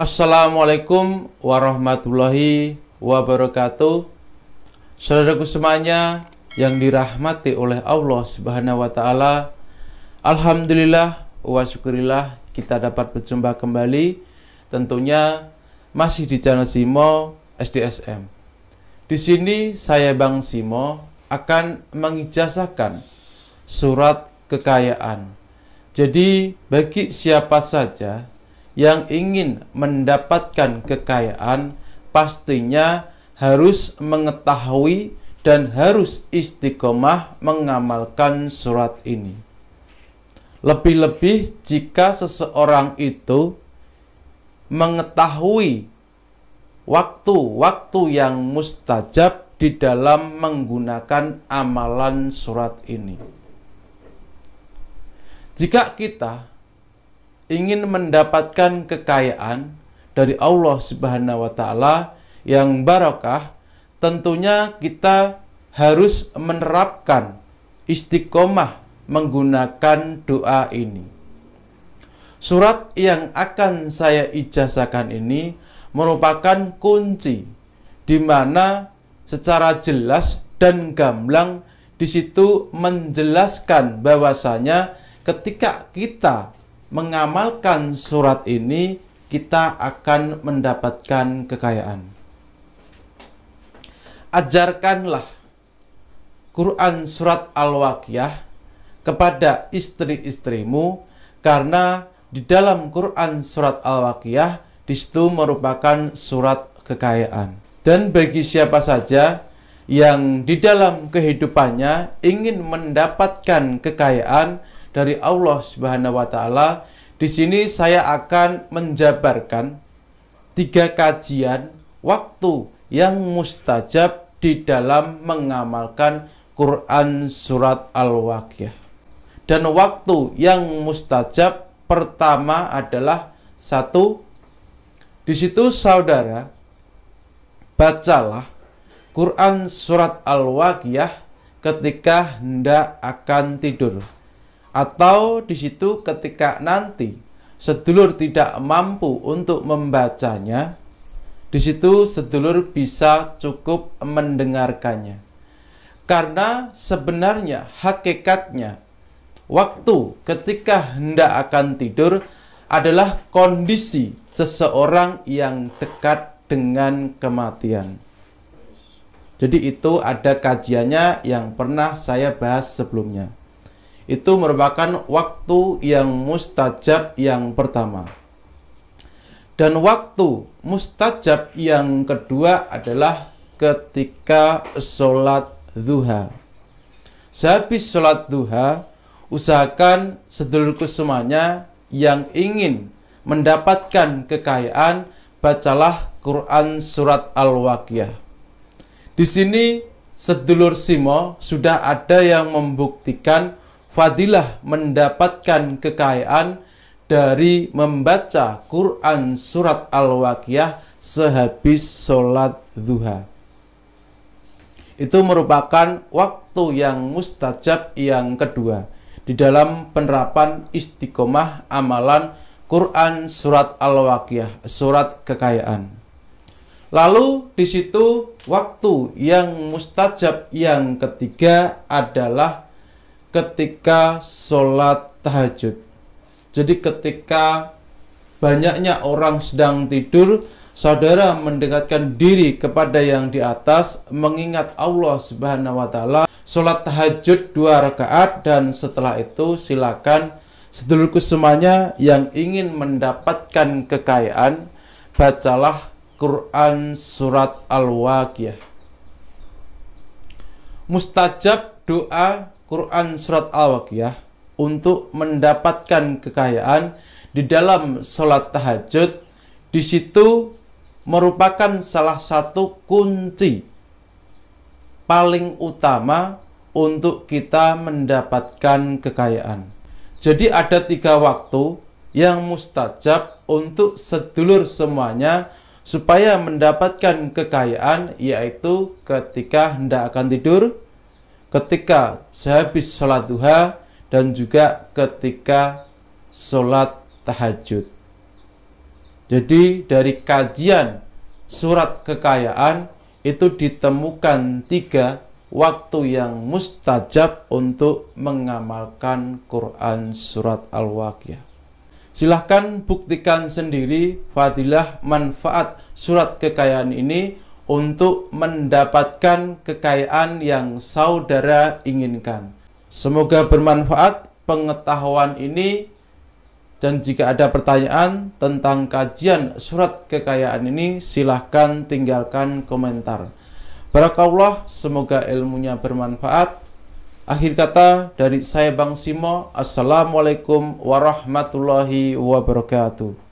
Assalamualaikum warahmatullahi wabarakatuh. Saudaraku semuanya yang dirahmati oleh Allah Subhanahu wa taala. Alhamdulillah wa syukurillah kita dapat berjumpa kembali tentunya masih di channel Simo SDSM. Di sini saya Bang Simo akan mengijazahkan surat kekayaan. Jadi bagi siapa saja yang ingin mendapatkan kekayaan pastinya harus mengetahui dan harus istiqomah mengamalkan surat ini. Lebih-lebih jika seseorang itu mengetahui waktu-waktu yang mustajab di dalam menggunakan amalan surat ini. Jika kita ingin mendapatkan kekayaan dari Allah Subhanahu wa taala yang barokah, tentunya kita harus menerapkan istiqomah menggunakan doa ini. Surat yang akan saya ijazahkan ini merupakan kunci di mana secara jelas dan gamblang di situ menjelaskan bahwasanya ketika kita mengamalkan surat ini kita akan mendapatkan kekayaan. Ajarkanlah Quran surat al waqiyah kepada istri-istrimu karena di dalam Quran surat al waqiyah di merupakan surat kekayaan. Dan bagi siapa saja yang di dalam kehidupannya ingin mendapatkan kekayaan, dari Allah Subhanahu wa taala. Di sini saya akan menjabarkan tiga kajian waktu yang mustajab di dalam mengamalkan Quran surat Al-Waqiah. Dan waktu yang mustajab pertama adalah satu di situ saudara bacalah Quran surat Al-Waqiah ketika hendak akan tidur. Atau di situ ketika nanti sedulur tidak mampu untuk membacanya, di situ sedulur bisa cukup mendengarkannya. Karena sebenarnya hakikatnya waktu ketika hendak akan tidur adalah kondisi seseorang yang dekat dengan kematian. Jadi itu ada kajiannya yang pernah saya bahas sebelumnya itu merupakan waktu yang mustajab yang pertama. Dan waktu mustajab yang kedua adalah ketika sholat duha. Sehabis sholat duha, usahakan sedulurku semuanya yang ingin mendapatkan kekayaan, bacalah Quran Surat Al-Waqiah. Di sini sedulur Simo sudah ada yang membuktikan fadilah mendapatkan kekayaan dari membaca Quran Surat al waqiyah sehabis sholat duha. Itu merupakan waktu yang mustajab yang kedua di dalam penerapan istiqomah amalan Quran Surat al waqiyah Surat Kekayaan. Lalu di situ waktu yang mustajab yang ketiga adalah ketika sholat tahajud. Jadi ketika banyaknya orang sedang tidur, saudara mendekatkan diri kepada yang di atas, mengingat Allah Subhanahu wa taala, sholat tahajud dua rakaat dan setelah itu silakan sedulurku semuanya yang ingin mendapatkan kekayaan, bacalah Quran surat Al-Waqiah. Mustajab doa Quran Surat Al-Waqiyah untuk mendapatkan kekayaan di dalam sholat tahajud di situ merupakan salah satu kunci paling utama untuk kita mendapatkan kekayaan. Jadi ada tiga waktu yang mustajab untuk sedulur semuanya supaya mendapatkan kekayaan yaitu ketika hendak akan tidur, ketika sehabis sholat duha dan juga ketika sholat tahajud. Jadi dari kajian surat kekayaan itu ditemukan tiga waktu yang mustajab untuk mengamalkan Quran Surat al waqiah Silahkan buktikan sendiri fadilah manfaat surat kekayaan ini untuk mendapatkan kekayaan yang saudara inginkan. Semoga bermanfaat pengetahuan ini dan jika ada pertanyaan tentang kajian surat kekayaan ini silahkan tinggalkan komentar. Barakallah, semoga ilmunya bermanfaat. Akhir kata dari saya Bang Simo, Assalamualaikum warahmatullahi wabarakatuh.